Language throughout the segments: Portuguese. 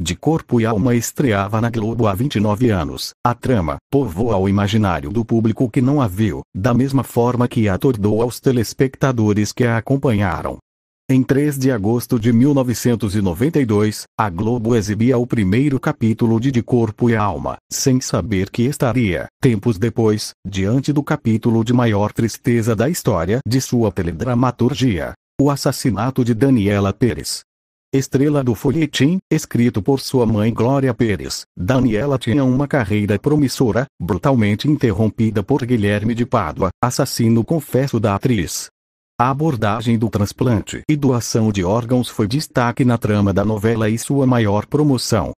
de corpo e alma estreava na Globo há 29 anos. A trama povoa o imaginário do público que não a viu, da mesma forma que atordou aos telespectadores que a acompanharam. Em 3 de agosto de 1992, a Globo exibia o primeiro capítulo de De Corpo e Alma, sem saber que estaria, tempos depois, diante do capítulo de maior tristeza da história de sua teledramaturgia. O assassinato de Daniela Pérez estrela do folhetim, escrito por sua mãe Glória Pérez. Daniela tinha uma carreira promissora, brutalmente interrompida por Guilherme de Pádua, assassino confesso da atriz. A abordagem do transplante e doação de órgãos foi destaque na trama da novela e sua maior promoção.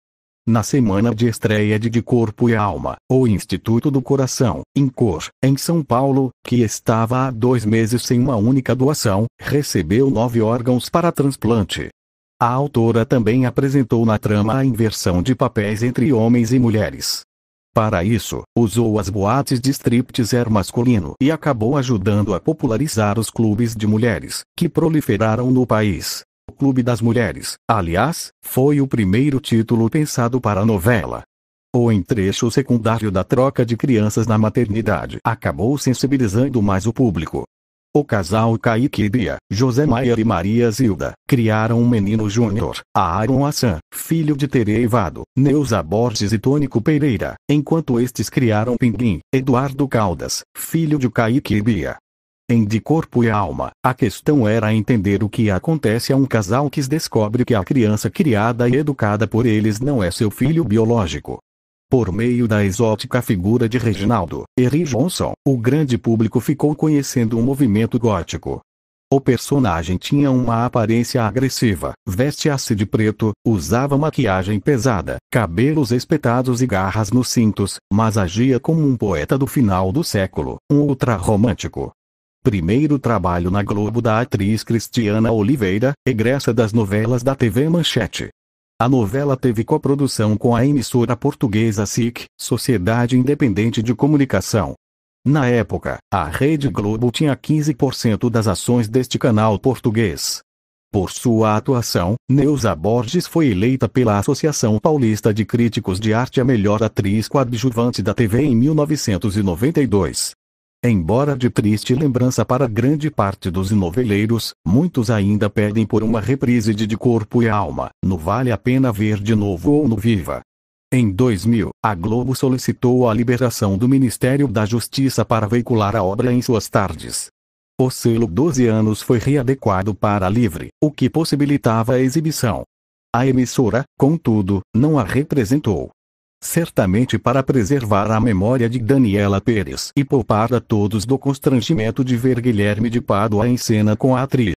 Na semana de estreia de De Corpo e Alma, o Instituto do Coração, INCOR, em São Paulo, que estava há dois meses sem uma única doação, recebeu nove órgãos para transplante. A autora também apresentou na trama a inversão de papéis entre homens e mulheres. Para isso, usou as boates de striptease masculino e acabou ajudando a popularizar os clubes de mulheres, que proliferaram no país. O Clube das Mulheres, aliás, foi o primeiro título pensado para a novela. O entrecho secundário da troca de crianças na maternidade acabou sensibilizando mais o público, o casal Kaique e Bia, José Maier e Maria Zilda, criaram um menino júnior, Aaron Assan, filho de Tere Evado, Neuza Borges e Tônico Pereira, enquanto estes criaram Pinguim, Eduardo Caldas, filho de Kaique e Bia. Em De Corpo e Alma, a questão era entender o que acontece a um casal que descobre que a criança criada e educada por eles não é seu filho biológico. Por meio da exótica figura de Reginaldo Henry Johnson, o grande público ficou conhecendo o movimento gótico. O personagem tinha uma aparência agressiva, vestia-se de preto, usava maquiagem pesada, cabelos espetados e garras nos cintos, mas agia como um poeta do final do século, um ultrarromântico. Primeiro trabalho na Globo da atriz Cristiana Oliveira, egressa das novelas da TV Manchete. A novela teve coprodução com a emissora portuguesa SIC, Sociedade Independente de Comunicação. Na época, a Rede Globo tinha 15% das ações deste canal português. Por sua atuação, Neuza Borges foi eleita pela Associação Paulista de Críticos de Arte a melhor atriz coadjuvante da TV em 1992. Embora de triste lembrança para grande parte dos noveleiros, muitos ainda pedem por uma reprise de De Corpo e Alma, no Vale a Pena Ver de Novo ou no Viva. Em 2000, a Globo solicitou a liberação do Ministério da Justiça para veicular a obra em suas tardes. O selo 12 anos foi readequado para livre, o que possibilitava a exibição. A emissora, contudo, não a representou certamente para preservar a memória de Daniela Pérez e poupar a todos do constrangimento de ver Guilherme de Pádua em cena com a atriz.